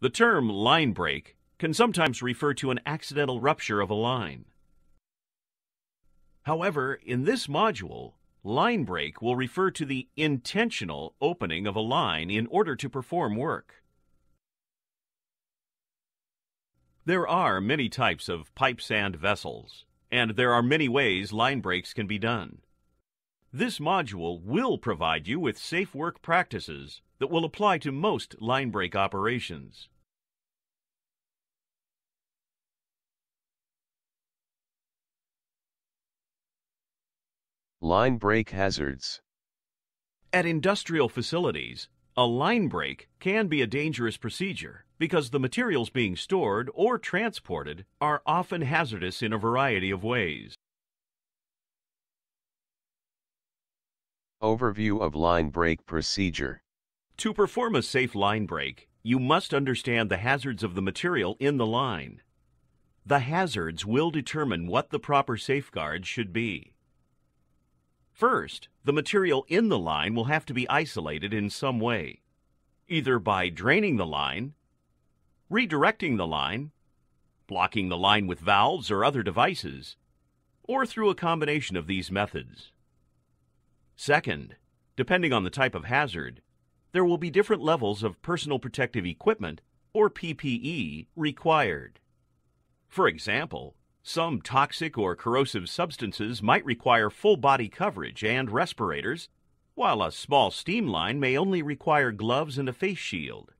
The term line break can sometimes refer to an accidental rupture of a line. However, in this module, line break will refer to the intentional opening of a line in order to perform work. There are many types of pipe sand vessels, and there are many ways line breaks can be done. This module will provide you with safe work practices that will apply to most line break operations. Line break hazards. At industrial facilities, a line break can be a dangerous procedure because the materials being stored or transported are often hazardous in a variety of ways. Overview of line break procedure. To perform a safe line break, you must understand the hazards of the material in the line. The hazards will determine what the proper safeguards should be. First, the material in the line will have to be isolated in some way, either by draining the line, redirecting the line, blocking the line with valves or other devices, or through a combination of these methods. Second, depending on the type of hazard, there will be different levels of personal protective equipment, or PPE, required. For example, some toxic or corrosive substances might require full body coverage and respirators, while a small steam line may only require gloves and a face shield.